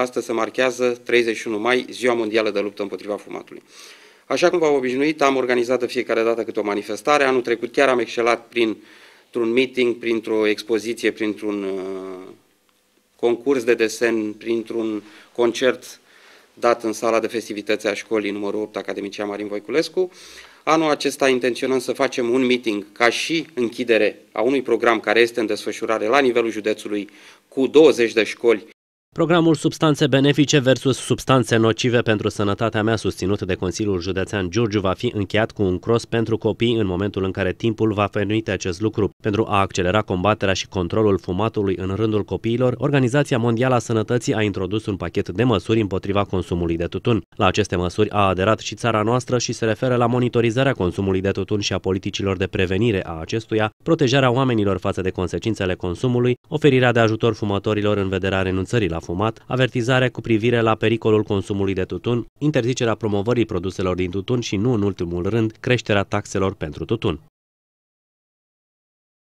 Astăzi se marchează 31 mai, Ziua Mondială de Luptă împotriva Fumatului. Așa cum v-am obișnuit, am organizat de fiecare dată câte o manifestare. Anul trecut chiar am excelat printr-un meeting, printr-o expoziție, printr-un uh, concurs de desen, printr-un concert dat în sala de festivități a școlii numărul 8, Academicia Marin Voiculescu. Anul acesta intenționăm să facem un meeting ca și închidere a unui program care este în desfășurare la nivelul județului cu 20 de școli Programul Substanțe benefice versus substanțe nocive pentru sănătatea mea susținut de Consiliul Județean Giurgiu va fi încheiat cu un cross pentru copii în momentul în care timpul va permite acest lucru. Pentru a accelera combaterea și controlul fumatului în rândul copiilor, Organizația Mondială a Sănătății a introdus un pachet de măsuri împotriva consumului de tutun. La aceste măsuri a aderat și țara noastră și se referă la monitorizarea consumului de tutun și a politicilor de prevenire a acestuia, protejarea oamenilor față de consecințele consumului, oferirea de ajutor fumătorilor în vederea renunțării la fumat, avertizare cu privire la pericolul consumului de tutun, interzicerea promovării produselor din tutun și, nu în ultimul rând, creșterea taxelor pentru tutun.